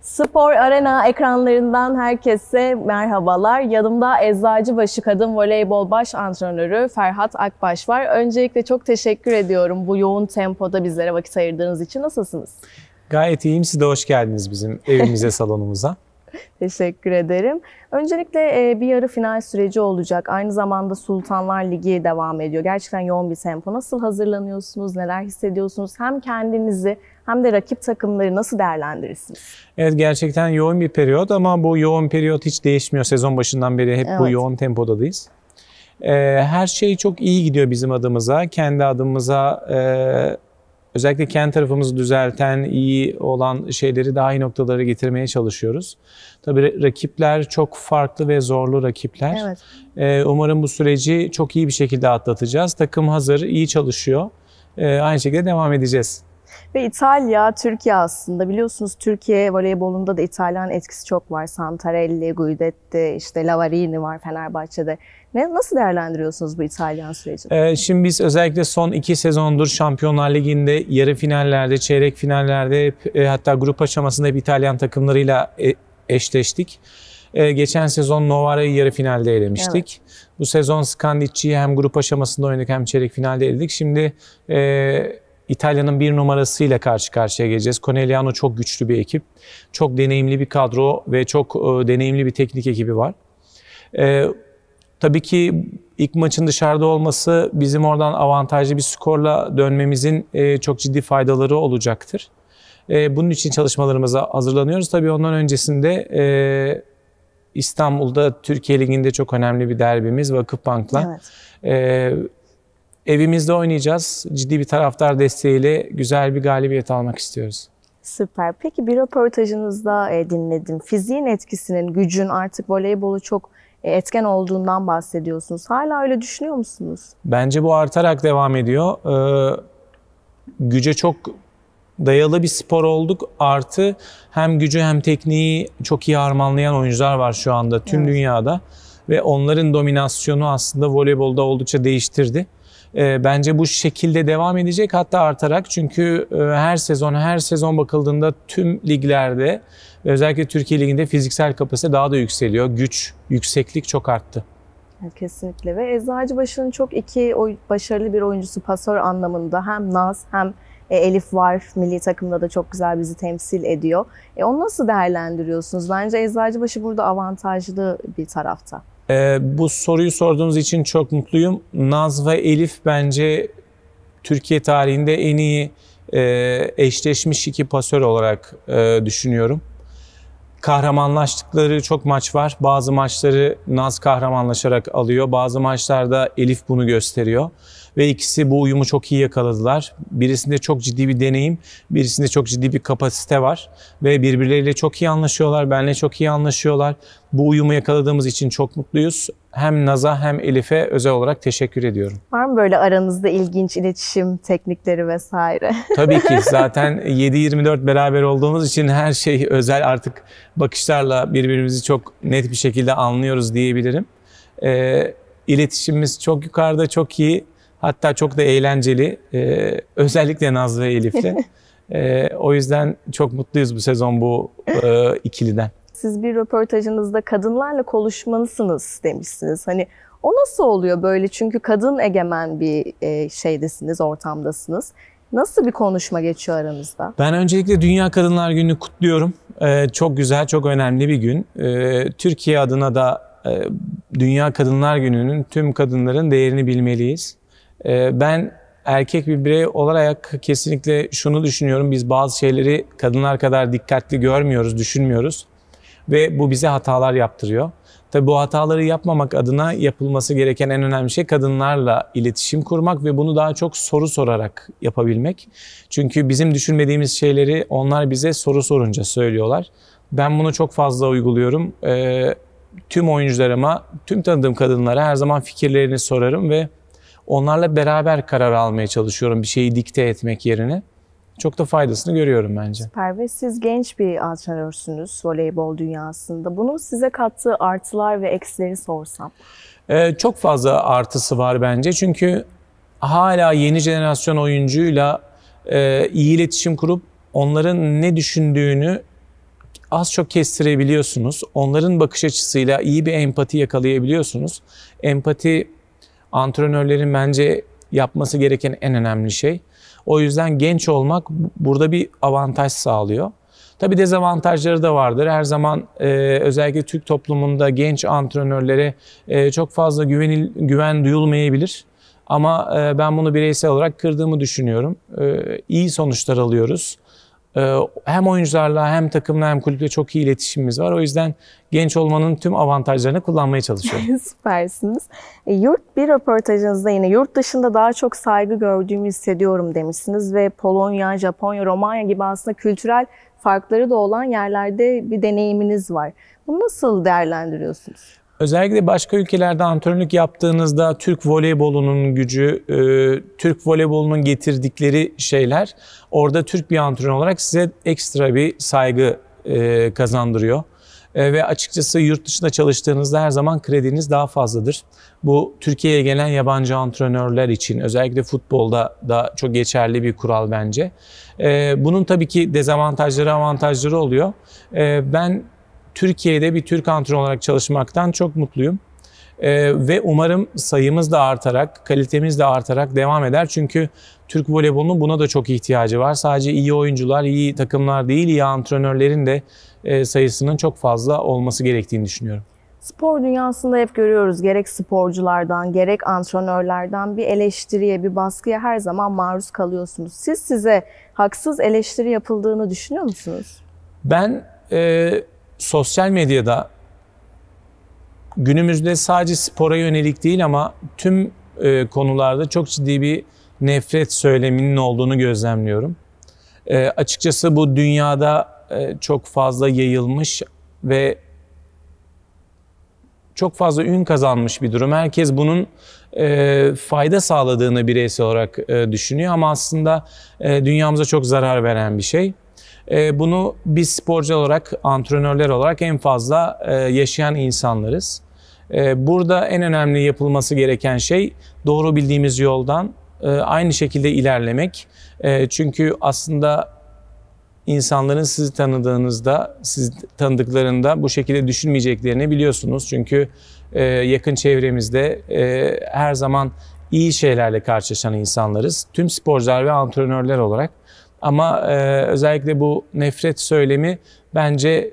Spor Arena ekranlarından herkese merhabalar. Yanımda Eczacıbaşı Kadın Voleybol Baş Antrenörü Ferhat Akbaş var. Öncelikle çok teşekkür ediyorum bu yoğun tempoda bizlere vakit ayırdığınız için. Nasılsınız? Gayet iyiyim. Siz de hoş geldiniz bizim evimize, salonumuza. Teşekkür ederim. Öncelikle e, bir yarı final süreci olacak. Aynı zamanda Sultanlar Ligi devam ediyor. Gerçekten yoğun bir tempo. Nasıl hazırlanıyorsunuz? Neler hissediyorsunuz? Hem kendinizi hem de rakip takımları nasıl değerlendirirsiniz? Evet gerçekten yoğun bir periyot ama bu yoğun periyot hiç değişmiyor. Sezon başından beri hep evet. bu yoğun tempodadayız. Ee, her şey çok iyi gidiyor bizim adımıza. Kendi adımıza e, özellikle kendi tarafımızı düzelten, iyi olan şeyleri daha iyi noktalara getirmeye çalışıyoruz. Tabii rakipler çok farklı ve zorlu rakipler. Evet. Ee, umarım bu süreci çok iyi bir şekilde atlatacağız. Takım hazır, iyi çalışıyor. Ee, aynı şekilde devam edeceğiz. Ve İtalya, Türkiye aslında biliyorsunuz Türkiye voleybolunda da İtalyan etkisi çok var. Santarelli, Guidetti, işte Lavarini var Fenerbahçe'de. Ne, nasıl değerlendiriyorsunuz bu İtalyan sürecini? Ee, şimdi biz özellikle son iki sezondur Şampiyonlar Ligi'nde yarı finallerde, çeyrek finallerde hep, e, hatta grup aşamasında hep İtalyan takımlarıyla e, eşleştik. E, geçen sezon Novara'yı yarı finalde elemiştik. Evet. Bu sezon Skandicci'yi hem grup aşamasında oynadık hem çeyrek finalde eledik. Şimdi e, İtalya'nın bir numarasıyla karşı karşıya geleceğiz. Conegliano çok güçlü bir ekip. Çok deneyimli bir kadro ve çok e, deneyimli bir teknik ekibi var. Ee, tabii ki ilk maçın dışarıda olması bizim oradan avantajlı bir skorla dönmemizin e, çok ciddi faydaları olacaktır. E, bunun için çalışmalarımıza hazırlanıyoruz. Tabii ondan öncesinde e, İstanbul'da Türkiye Ligi'nde çok önemli bir derbimiz Vakıfbank'la. Evet. E, Evimizde oynayacağız. Ciddi bir taraftar desteğiyle güzel bir galibiyet almak istiyoruz. Süper. Peki bir röportajınızda e, dinledim. Fiziğin etkisinin, gücün artık voleybolu çok e, etken olduğundan bahsediyorsunuz. Hala öyle düşünüyor musunuz? Bence bu artarak devam ediyor. Ee, güce çok dayalı bir spor olduk. Artı hem gücü hem tekniği çok iyi harmanlayan oyuncular var şu anda tüm evet. dünyada. Ve onların dominasyonu aslında voleybolda oldukça değiştirdi. Ee, bence bu şekilde devam edecek hatta artarak çünkü e, her sezon her sezon bakıldığında tüm liglerde özellikle Türkiye liginde fiziksel kapasite daha da yükseliyor. Güç, yükseklik çok arttı. Kesinlikle ve Eczacıbaşı'nın çok iki başarılı bir oyuncusu pasör anlamında hem Naz hem e, Elif var. Milli takımda da çok güzel bizi temsil ediyor. E, onu nasıl değerlendiriyorsunuz? Bence Eczacıbaşı burada avantajlı bir tarafta. Ee, bu soruyu sorduğunuz için çok mutluyum. Naz ve Elif bence Türkiye tarihinde en iyi e, eşleşmiş iki pasör olarak e, düşünüyorum. Kahramanlaştıkları çok maç var. Bazı maçları Naz kahramanlaşarak alıyor. Bazı maçlarda Elif bunu gösteriyor ve ikisi bu uyumu çok iyi yakaladılar. Birisinde çok ciddi bir deneyim, birisinde çok ciddi bir kapasite var ve birbirleriyle çok iyi anlaşıyorlar, benle çok iyi anlaşıyorlar. Bu uyumu yakaladığımız için çok mutluyuz. Hem Naz'a hem Elif'e özel olarak teşekkür ediyorum. Var mı böyle aranızda ilginç iletişim teknikleri vesaire? Tabii ki zaten 7-24 beraber olduğumuz için her şey özel artık bakışlarla birbirimizi çok net bir şekilde anlıyoruz diyebilirim. Ee, iletişimimiz çok yukarıda, çok iyi. Hatta çok da eğlenceli. Ee, özellikle Naz ve Elif'le. ee, o yüzden çok mutluyuz bu sezon bu e, ikiliden. Siz bir röportajınızda kadınlarla konuşmalısınız demişsiniz. Hani o nasıl oluyor böyle? Çünkü kadın egemen bir e, şeydesiniz, ortamdasınız. Nasıl bir konuşma geçiyor aranızda? Ben öncelikle Dünya Kadınlar Günü'nü kutluyorum. Ee, çok güzel, çok önemli bir gün. Ee, Türkiye adına da e, Dünya Kadınlar Günü'nün tüm kadınların değerini bilmeliyiz. Ee, ben erkek bir birey olarak kesinlikle şunu düşünüyorum. Biz bazı şeyleri kadınlar kadar dikkatli görmüyoruz, düşünmüyoruz. Ve bu bize hatalar yaptırıyor. Tabi bu hataları yapmamak adına yapılması gereken en önemli şey kadınlarla iletişim kurmak ve bunu daha çok soru sorarak yapabilmek. Çünkü bizim düşünmediğimiz şeyleri onlar bize soru sorunca söylüyorlar. Ben bunu çok fazla uyguluyorum. Ee, tüm oyuncularıma, tüm tanıdığım kadınlara her zaman fikirlerini sorarım ve onlarla beraber karar almaya çalışıyorum bir şeyi dikte etmek yerine. Çok da faydasını görüyorum bence. Süper ve siz genç bir antrenörsünüz voleybol dünyasında. Bunun size kattığı artılar ve eksileri sorsam. Ee, çok fazla artısı var bence. Çünkü hala yeni jenerasyon oyuncuyla e, iyi iletişim kurup onların ne düşündüğünü az çok kestirebiliyorsunuz. Onların bakış açısıyla iyi bir empati yakalayabiliyorsunuz. Empati antrenörlerin bence yapması gereken en önemli şey. O yüzden genç olmak burada bir avantaj sağlıyor. Tabi dezavantajları da vardır. Her zaman e, özellikle Türk toplumunda genç antrenörlere e, çok fazla güvenil, güven duyulmayabilir. Ama e, ben bunu bireysel olarak kırdığımı düşünüyorum. E, iyi sonuçlar alıyoruz. Ee, hem oyuncularla hem takımla hem kulüple çok iyi iletişimimiz var. O yüzden genç olmanın tüm avantajlarını kullanmaya çalışıyorum. Süpersiniz. E, yurt bir röportajınızda yine yurt dışında daha çok saygı gördüğümü hissediyorum demişsiniz ve Polonya, Japonya, Romanya gibi aslında kültürel farkları da olan yerlerde bir deneyiminiz var. Bunu nasıl değerlendiriyorsunuz? Özellikle başka ülkelerde antrenörlük yaptığınızda Türk voleybolunun gücü, e, Türk voleybolunun getirdikleri şeyler orada Türk bir antrenör olarak size ekstra bir saygı e, kazandırıyor. E, ve açıkçası yurt dışında çalıştığınızda her zaman krediniz daha fazladır. Bu Türkiye'ye gelen yabancı antrenörler için özellikle futbolda da çok geçerli bir kural bence. Bunun tabii ki dezavantajları avantajları oluyor. Ben Türkiye'de bir Türk antrenör olarak çalışmaktan çok mutluyum. Ee, ve umarım sayımız da artarak, kalitemiz de artarak devam eder. Çünkü Türk voleybolunun buna da çok ihtiyacı var. Sadece iyi oyuncular, iyi takımlar değil, iyi antrenörlerin de e, sayısının çok fazla olması gerektiğini düşünüyorum. Spor dünyasında hep görüyoruz gerek sporculardan gerek antrenörlerden bir eleştiriye, bir baskıya her zaman maruz kalıyorsunuz. Siz size haksız eleştiri yapıldığını düşünüyor musunuz? Ben e, sosyal medyada günümüzde sadece spora yönelik değil ama tüm e, konularda çok ciddi bir nefret söyleminin olduğunu gözlemliyorum. E, açıkçası bu dünyada e, çok fazla yayılmış ve çok fazla ün kazanmış bir durum. Herkes bunun e, fayda sağladığını bireysel olarak e, düşünüyor ama aslında e, dünyamıza çok zarar veren bir şey. Ee, bunu biz sporcu olarak, antrenörler olarak en fazla e, yaşayan insanlarız. Ee, burada en önemli yapılması gereken şey doğru bildiğimiz yoldan e, aynı şekilde ilerlemek. Ee, çünkü aslında insanların sizi tanıdığınızda, sizi tanıdıklarında bu şekilde düşünmeyeceklerini biliyorsunuz. Çünkü e, yakın çevremizde her zaman iyi şeylerle karşılaşan insanlarız. Tüm sporcular ve antrenörler olarak. Ama e, özellikle bu nefret söylemi bence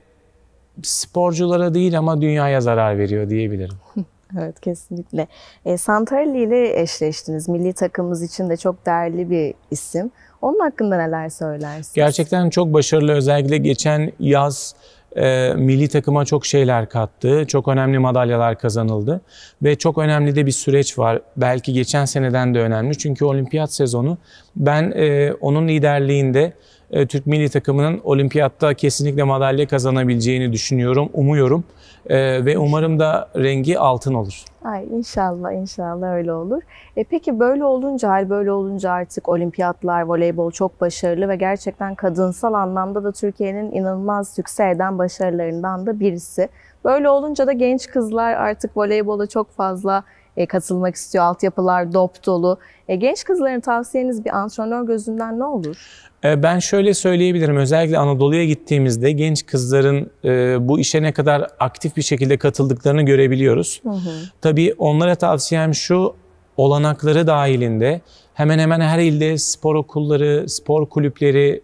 sporculara değil ama dünyaya zarar veriyor diyebilirim. Evet kesinlikle. E, Santarelli ile eşleştiniz. Milli takımımız için de çok değerli bir isim. Onun hakkında neler söylersiniz? Gerçekten çok başarılı. Özellikle geçen yaz e, milli takıma çok şeyler kattı. Çok önemli madalyalar kazanıldı. Ve çok önemli de bir süreç var. Belki geçen seneden de önemli. Çünkü olimpiyat sezonu ben e, onun liderliğinde e, Türk milli takımının olimpiyatta kesinlikle madalya kazanabileceğini düşünüyorum, umuyorum e, ve umarım da rengi altın olur. Ay inşallah inşallah öyle olur. E peki böyle olunca hal böyle olunca artık olimpiyatlar, voleybol çok başarılı ve gerçekten kadınsal anlamda da Türkiye'nin inanılmaz yükse eden başarılarından da birisi. Böyle olunca da genç kızlar artık voleybola çok fazla e, katılmak istiyor. Altyapılar dop dolu. E, genç kızların tavsiyeniz bir antrenör gözünden ne olur? E, ben şöyle söyleyebilirim. Özellikle Anadolu'ya gittiğimizde genç kızların bu işe ne kadar aktif bir şekilde katıldıklarını görebiliyoruz. Hı hı. Tabii onlara tavsiyem şu olanakları dahilinde hemen hemen her ilde spor okulları, spor kulüpleri,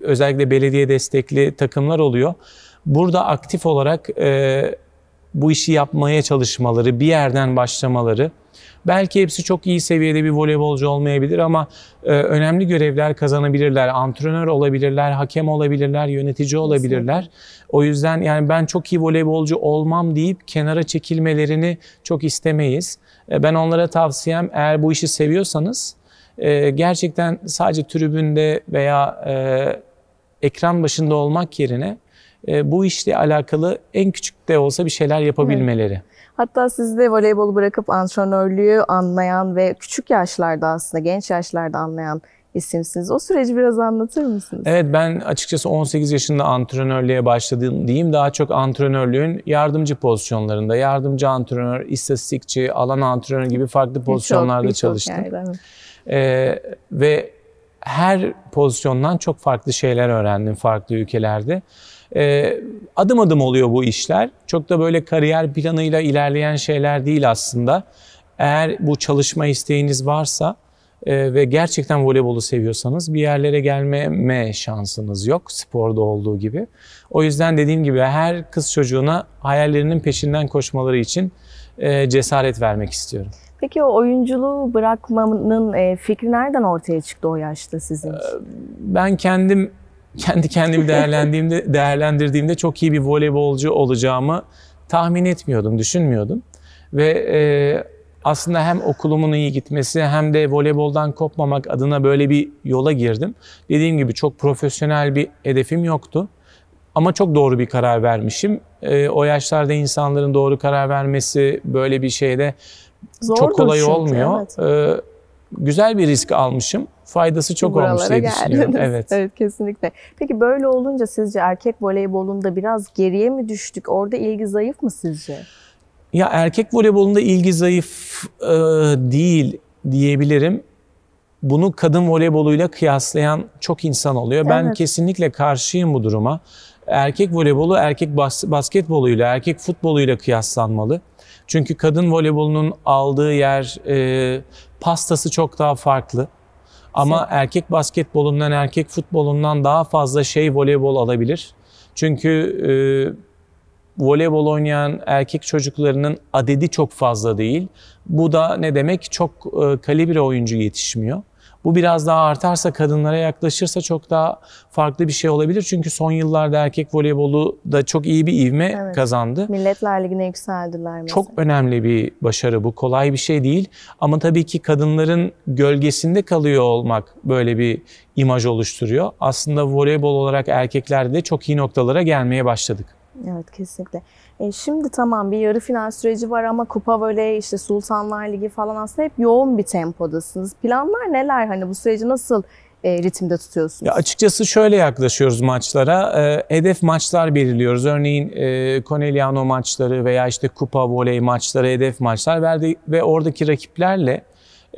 özellikle belediye destekli takımlar oluyor. Burada aktif olarak e, bu işi yapmaya çalışmaları, bir yerden başlamaları. Belki hepsi çok iyi seviyede bir voleybolcu olmayabilir ama e, önemli görevler kazanabilirler. Antrenör olabilirler, hakem olabilirler, yönetici olabilirler. O yüzden yani ben çok iyi voleybolcu olmam deyip kenara çekilmelerini çok istemeyiz. E, ben onlara tavsiyem eğer bu işi seviyorsanız e, gerçekten sadece tribünde veya e, ekran başında olmak yerine e, bu işle alakalı en küçük de olsa bir şeyler yapabilmeleri. Evet. Hatta siz de voleybolu bırakıp antrenörlüğü anlayan ve küçük yaşlarda aslında genç yaşlarda anlayan isimsiniz. O süreci biraz anlatır mısınız? Evet ben açıkçası 18 yaşında antrenörlüğe başladım diyeyim. Daha çok antrenörlüğün yardımcı pozisyonlarında, yardımcı antrenör, istatistikçi, alan antrenör gibi farklı pozisyonlarda bir çok, bir çalıştım. Çok yani, ee, ve her pozisyondan çok farklı şeyler öğrendim farklı ülkelerde. E, adım adım oluyor bu işler. Çok da böyle kariyer planıyla ilerleyen şeyler değil aslında. Eğer bu çalışma isteğiniz varsa e, ve gerçekten voleybolu seviyorsanız bir yerlere gelmeme şansınız yok sporda olduğu gibi. O yüzden dediğim gibi her kız çocuğuna hayallerinin peşinden koşmaları için e, cesaret vermek istiyorum. Peki o oyunculuğu bırakmanın e, fikri nereden ortaya çıktı o yaşta sizin? Ee, ben kendim kendi kendimi değerlendiğimde değerlendirdiğimde çok iyi bir voleybolcu olacağımı tahmin etmiyordum, düşünmüyordum. Ve e, aslında hem okulumun iyi gitmesi hem de voleyboldan kopmamak adına böyle bir yola girdim. Dediğim gibi çok profesyonel bir hedefim yoktu. Ama çok doğru bir karar vermişim. E, o yaşlarda insanların doğru karar vermesi böyle bir şeyde Zordur çok kolay çünkü, olmuyor. Evet. E, güzel bir risk almışım faydası çok olmuş diye geldiniz. düşünüyorum. Evet. evet kesinlikle. Peki böyle olunca sizce erkek voleybolunda biraz geriye mi düştük? Orada ilgi zayıf mı sizce? Ya erkek voleybolunda ilgi zayıf e, değil diyebilirim. Bunu kadın voleyboluyla kıyaslayan çok insan oluyor. Evet. Ben kesinlikle karşıyım bu duruma. Erkek voleybolu erkek bas basketboluyla, erkek futboluyla kıyaslanmalı. Çünkü kadın voleybolunun aldığı yer e, pastası çok daha farklı. Ama Sen... erkek basketbolundan, erkek futbolundan daha fazla şey voleybol alabilir. Çünkü e, voleybol oynayan erkek çocuklarının adedi çok fazla değil. Bu da ne demek? Çok e, kalibre oyuncu yetişmiyor. Bu biraz daha artarsa, kadınlara yaklaşırsa çok daha farklı bir şey olabilir. Çünkü son yıllarda erkek voleybolu da çok iyi bir ivme evet. kazandı. Milletler Ligi'ne yükseldiler mesela. Çok önemli bir başarı bu. Kolay bir şey değil. Ama tabii ki kadınların gölgesinde kalıyor olmak böyle bir imaj oluşturuyor. Aslında voleybol olarak erkeklerde de çok iyi noktalara gelmeye başladık. Evet kesinlikle. E, şimdi tamam bir yarı final süreci var ama kupa böyle işte Sultanlar Ligi falan aslında hep yoğun bir tempodasınız. Planlar neler? Hani bu süreci nasıl e, ritimde tutuyorsunuz? Ya açıkçası şöyle yaklaşıyoruz maçlara. E, hedef maçlar belirliyoruz. Örneğin e, Corneliano maçları veya işte kupa voley maçları, hedef maçlar verdi ve oradaki rakiplerle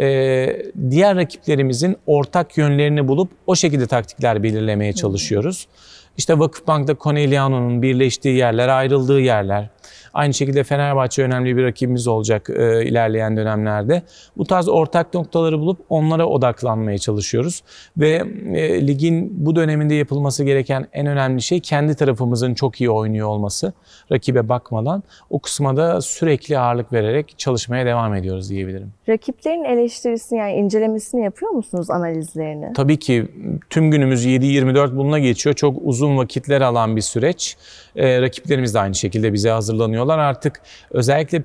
e, diğer rakiplerimizin ortak yönlerini bulup o şekilde taktikler belirlemeye çalışıyoruz. Hı. İşte Vakıfbank'ta Conegliano'nun birleştiği yerler, ayrıldığı yerler, Aynı şekilde Fenerbahçe önemli bir rakibimiz olacak e, ilerleyen dönemlerde. Bu tarz ortak noktaları bulup onlara odaklanmaya çalışıyoruz. Ve e, ligin bu döneminde yapılması gereken en önemli şey kendi tarafımızın çok iyi oynuyor olması. Rakibe bakmadan o kısma da sürekli ağırlık vererek çalışmaya devam ediyoruz diyebilirim. Rakiplerin eleştirisini yani incelemesini yapıyor musunuz analizlerini? Tabii ki tüm günümüz 7-24 bununla geçiyor. Çok uzun vakitler alan bir süreç. E, rakiplerimiz de aynı şekilde bize hazırlanıyor oynuyorlar. Artık özellikle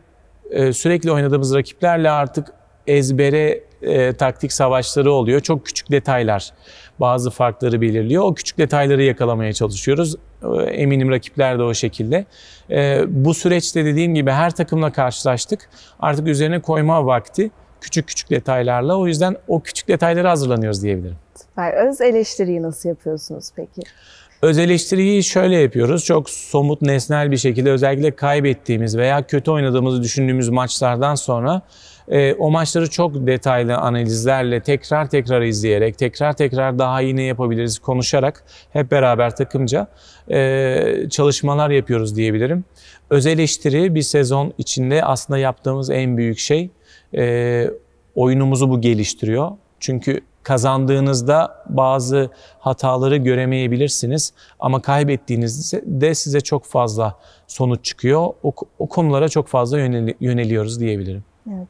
e, sürekli oynadığımız rakiplerle artık ezbere e, taktik savaşları oluyor. Çok küçük detaylar bazı farkları belirliyor. O küçük detayları yakalamaya çalışıyoruz. E, eminim rakipler de o şekilde. E, bu süreçte dediğim gibi her takımla karşılaştık. Artık üzerine koyma vakti küçük küçük detaylarla. O yüzden o küçük detayları hazırlanıyoruz diyebilirim. Süper. Öz eleştiriyi nasıl yapıyorsunuz peki? Öz eleştiriyi şöyle yapıyoruz. Çok somut, nesnel bir şekilde özellikle kaybettiğimiz veya kötü oynadığımızı düşündüğümüz maçlardan sonra e, o maçları çok detaylı analizlerle tekrar tekrar izleyerek, tekrar tekrar daha iyi ne yapabiliriz konuşarak hep beraber takımca e, çalışmalar yapıyoruz diyebilirim. Öz eleştiri bir sezon içinde aslında yaptığımız en büyük şey. E, oyunumuzu bu geliştiriyor. Çünkü Kazandığınızda bazı hataları göremeyebilirsiniz ama kaybettiğinizde size çok fazla sonuç çıkıyor. O, o konulara çok fazla yöneli, yöneliyoruz diyebilirim. Evet.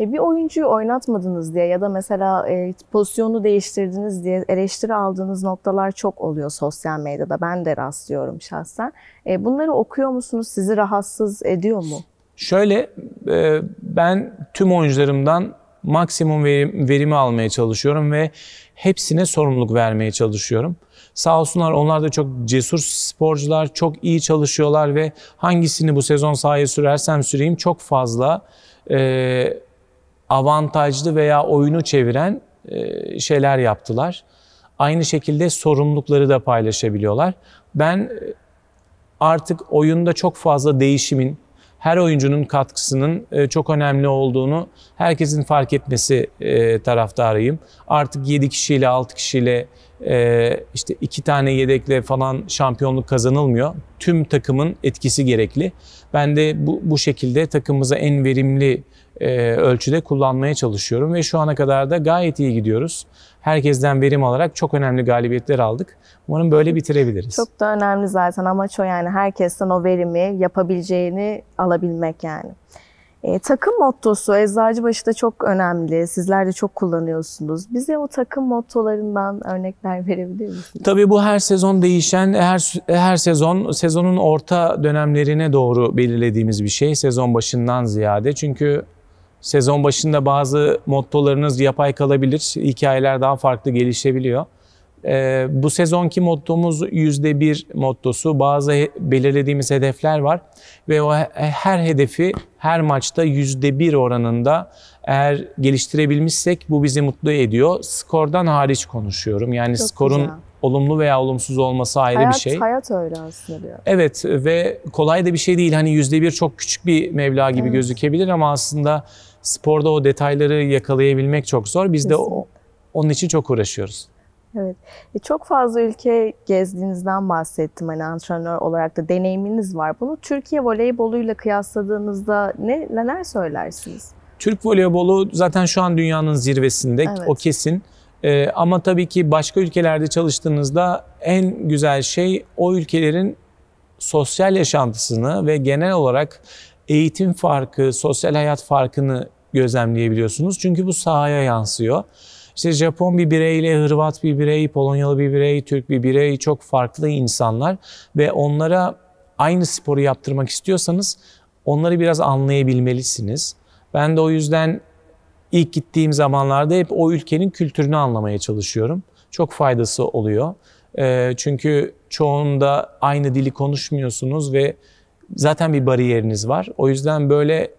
E bir oyuncuyu oynatmadınız diye ya da mesela e, pozisyonu değiştirdiniz diye eleştiri aldığınız noktalar çok oluyor sosyal medyada. Ben de rastlıyorum şahsen. E, bunları okuyor musunuz? Sizi rahatsız ediyor mu? Şöyle e, ben tüm oyuncularımdan maksimum verimi almaya çalışıyorum ve hepsine sorumluluk vermeye çalışıyorum. Sağ olsunlar onlar da çok cesur sporcular, çok iyi çalışıyorlar ve hangisini bu sezon sahaya sürersem süreyim çok fazla e, avantajlı veya oyunu çeviren e, şeyler yaptılar. Aynı şekilde sorumlulukları da paylaşabiliyorlar. Ben e, artık oyunda çok fazla değişimin, her oyuncunun katkısının e, çok önemli olduğunu herkesin fark etmesi e, taraftarıyım. Artık 7 kişiyle 6 kişiyle e, işte 2 tane yedekle falan şampiyonluk kazanılmıyor. Tüm takımın etkisi gerekli. Ben de bu, bu şekilde takımımıza en verimli e, ölçüde kullanmaya çalışıyorum ve şu ana kadar da gayet iyi gidiyoruz. Herkesten verim alarak çok önemli galibiyetler aldık. Umarım böyle bitirebiliriz. Çok da önemli zaten amaç o yani herkesten o verimi yapabileceğini alabilmek yani. E, takım mottosu Eczacıbaşı'da çok önemli. Sizler de çok kullanıyorsunuz. Bize o takım mottolarından örnekler verebilir misiniz? Tabii bu her sezon değişen, her her sezon sezonun orta dönemlerine doğru belirlediğimiz bir şey. Sezon başından ziyade. Çünkü Sezon başında bazı mottolarınız yapay kalabilir, hikayeler daha farklı gelişebiliyor. Ee, bu sezonki mottomuz bir mottosu. Bazı belirlediğimiz hedefler var ve o her hedefi her maçta yüzde bir oranında eğer geliştirebilmişsek bu bizi mutlu ediyor. Skordan hariç konuşuyorum. Yani Çok skorun güzel olumlu veya olumsuz olması ayrı hayat, bir şey. Hayat öyle aslında diyor. Evet ve kolay da bir şey değil. Hani yüzde bir çok küçük bir meblağ gibi evet. gözükebilir ama aslında sporda o detayları yakalayabilmek çok zor. Biz Kesinlikle. de o, onun için çok uğraşıyoruz. Evet. E çok fazla ülke gezdiğinizden bahsettim hani antrenör olarak da deneyiminiz var. Bunu Türkiye voleyboluyla kıyasladığınızda ne neler söylersiniz? Türk voleybolu zaten şu an dünyanın zirvesinde evet. o kesin. E, ama tabii ki başka ülkelerde çalıştığınızda en güzel şey o ülkelerin sosyal yaşantısını ve genel olarak eğitim farkı, sosyal hayat farkını gözlemleyebiliyorsunuz. Çünkü bu sahaya yansıyor. İşte Japon bir bireyle, Hırvat bir birey, Polonyalı bir birey, Türk bir birey çok farklı insanlar ve onlara aynı sporu yaptırmak istiyorsanız onları biraz anlayabilmelisiniz. Ben de o yüzden İlk gittiğim zamanlarda hep o ülkenin kültürünü anlamaya çalışıyorum. Çok faydası oluyor. Ee, çünkü çoğunda aynı dili konuşmuyorsunuz ve zaten bir bariyeriniz var. O yüzden böyle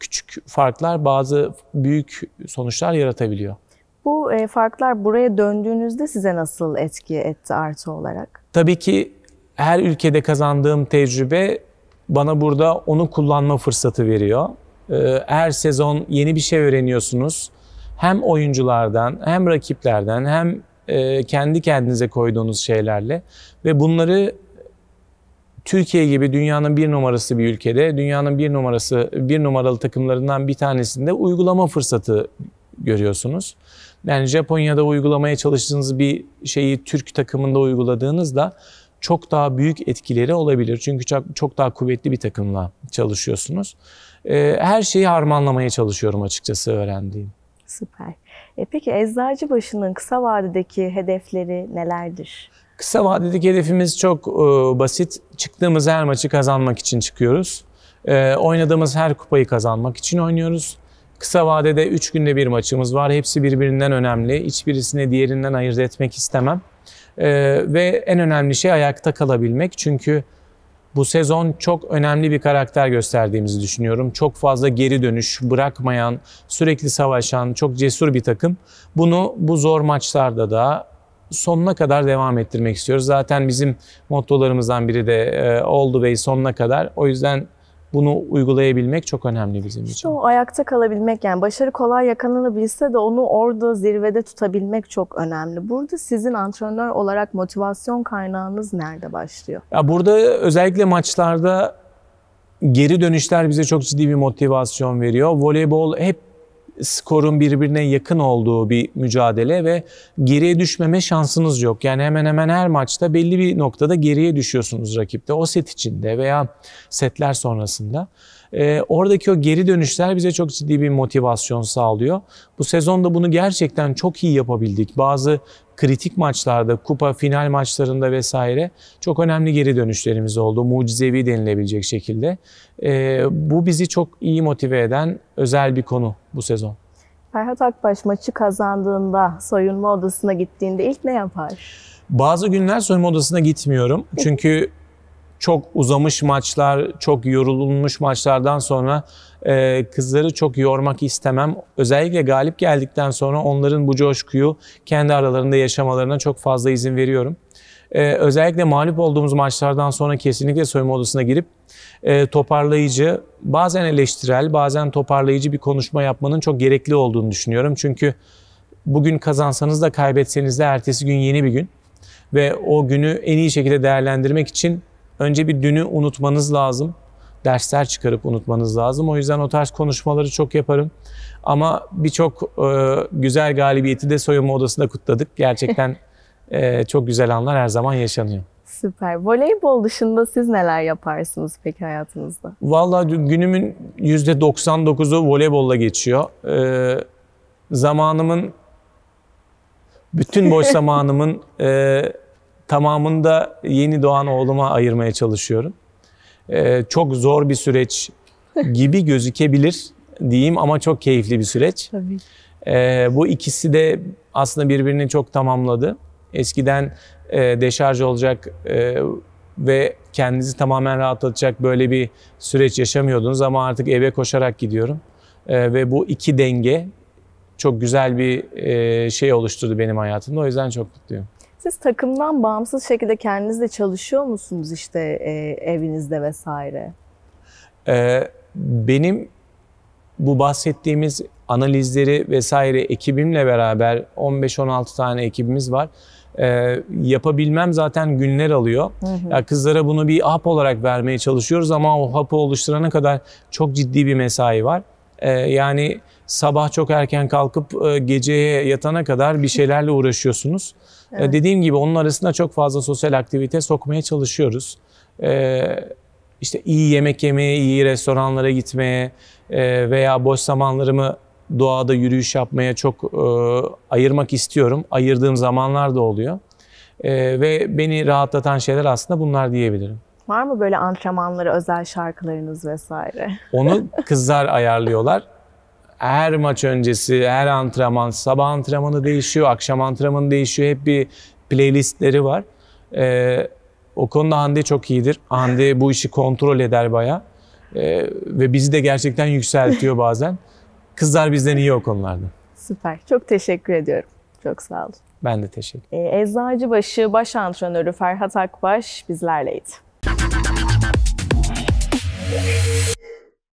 küçük farklar bazı büyük sonuçlar yaratabiliyor. Bu e, farklar buraya döndüğünüzde size nasıl etki etti artı olarak? Tabii ki her ülkede kazandığım tecrübe bana burada onu kullanma fırsatı veriyor. Ee, her sezon yeni bir şey öğreniyorsunuz. Hem oyunculardan, hem rakiplerden, hem e, kendi kendinize koyduğunuz şeylerle ve bunları Türkiye gibi dünyanın bir numarası bir ülkede, dünyanın bir numarası bir numaralı takımlarından bir tanesinde uygulama fırsatı görüyorsunuz. Yani Japonya'da uygulamaya çalıştığınız bir şeyi Türk takımında uyguladığınızda çok daha büyük etkileri olabilir. Çünkü çok daha kuvvetli bir takımla çalışıyorsunuz. Ee, her şeyi harmanlamaya çalışıyorum açıkçası öğrendiğim. Süper. E peki eczacı başının kısa vadedeki hedefleri nelerdir? Kısa vadedeki hedefimiz çok e, basit. Çıktığımız her maçı kazanmak için çıkıyoruz. E, oynadığımız her kupayı kazanmak için oynuyoruz. Kısa vadede 3 günde bir maçımız var. Hepsi birbirinden önemli. Hiçbirisini diğerinden ayırt etmek istemem. E, ve en önemli şey ayakta kalabilmek. Çünkü bu sezon çok önemli bir karakter gösterdiğimizi düşünüyorum. Çok fazla geri dönüş bırakmayan, sürekli savaşan, çok cesur bir takım. Bunu bu zor maçlarda da sonuna kadar devam ettirmek istiyoruz. Zaten bizim mottolarımızdan biri de all the way sonuna kadar. O yüzden bunu uygulayabilmek çok önemli bizim için. İşte o ayakta kalabilmek yani başarı kolay yakalanabilse de onu orada zirvede tutabilmek çok önemli. Burada sizin antrenör olarak motivasyon kaynağınız nerede başlıyor? Ya burada özellikle maçlarda geri dönüşler bize çok ciddi bir motivasyon veriyor. Voleybol hep skorun birbirine yakın olduğu bir mücadele ve geriye düşmeme şansınız yok. Yani hemen hemen her maçta belli bir noktada geriye düşüyorsunuz rakipte. O set içinde veya setler sonrasında. Ee, oradaki o geri dönüşler bize çok ciddi bir motivasyon sağlıyor. Bu sezonda bunu gerçekten çok iyi yapabildik. Bazı kritik maçlarda, kupa final maçlarında vesaire çok önemli geri dönüşlerimiz oldu. Mucizevi denilebilecek şekilde. Ee, bu bizi çok iyi motive eden özel bir konu bu sezon. Ferhat Akbaş maçı kazandığında soyunma odasına gittiğinde ilk ne yapar? Bazı günler soyunma odasına gitmiyorum. Çünkü çok uzamış maçlar, çok yorulmuş maçlardan sonra e, kızları çok yormak istemem. Özellikle galip geldikten sonra onların bu coşkuyu kendi aralarında yaşamalarına çok fazla izin veriyorum. E, özellikle mağlup olduğumuz maçlardan sonra kesinlikle soyunma odasına girip e, toparlayıcı, bazen eleştirel, bazen toparlayıcı bir konuşma yapmanın çok gerekli olduğunu düşünüyorum. Çünkü bugün kazansanız da kaybetseniz de ertesi gün yeni bir gün ve o günü en iyi şekilde değerlendirmek için Önce bir dünü unutmanız lazım. Dersler çıkarıp unutmanız lazım. O yüzden o tarz konuşmaları çok yaparım. Ama birçok e, güzel galibiyeti de soyunma odasında kutladık. Gerçekten e, çok güzel anlar her zaman yaşanıyor. Süper. Voleybol dışında siz neler yaparsınız peki hayatınızda? Valla günümün %99'u voleybolla geçiyor. Ee, zamanımın, bütün boş zamanımın e, Tamamında yeni doğan oğluma ayırmaya çalışıyorum. Ee, çok zor bir süreç gibi gözükebilir diyeyim ama çok keyifli bir süreç. Tabii. Ee, bu ikisi de aslında birbirini çok tamamladı. Eskiden e, deşarj olacak e, ve kendinizi tamamen rahatlatacak böyle bir süreç yaşamıyordunuz ama artık eve koşarak gidiyorum. E, ve bu iki denge çok güzel bir e, şey oluşturdu benim hayatımda. O yüzden çok mutluyum. Siz takımdan bağımsız şekilde kendiniz de çalışıyor musunuz işte e, evinizde vesaire? Ee, benim bu bahsettiğimiz analizleri vesaire ekibimle beraber 15-16 tane ekibimiz var. Ee, yapabilmem zaten günler alıyor. Hı hı. Ya kızlara bunu bir hap olarak vermeye çalışıyoruz ama o hapı oluşturana kadar çok ciddi bir mesai var. Ee, yani sabah çok erken kalkıp e, geceye yatana kadar bir şeylerle uğraşıyorsunuz. E, evet. Dediğim gibi onun arasında çok fazla sosyal aktivite sokmaya çalışıyoruz. E, işte iyi yemek yemeye, iyi restoranlara gitmeye veya boş zamanlarımı doğada yürüyüş yapmaya çok ayırmak istiyorum. Ayırdığım zamanlar da oluyor. Ve beni rahatlatan şeyler aslında bunlar diyebilirim. Var mı böyle antrenmanları, özel şarkılarınız vesaire? Onu kızlar ayarlıyorlar her maç öncesi, her antrenman, sabah antrenmanı değişiyor, akşam antrenmanı değişiyor. Hep bir playlistleri var. Ee, o konuda Hande çok iyidir. Hande bu işi kontrol eder baya. Ee, ve bizi de gerçekten yükseltiyor bazen. Kızlar bizden iyi o konularda. Süper. Çok teşekkür ediyorum. Çok sağ olun. Ben de teşekkür ederim. Eczacıbaşı baş antrenörü Ferhat Akbaş bizlerleydi.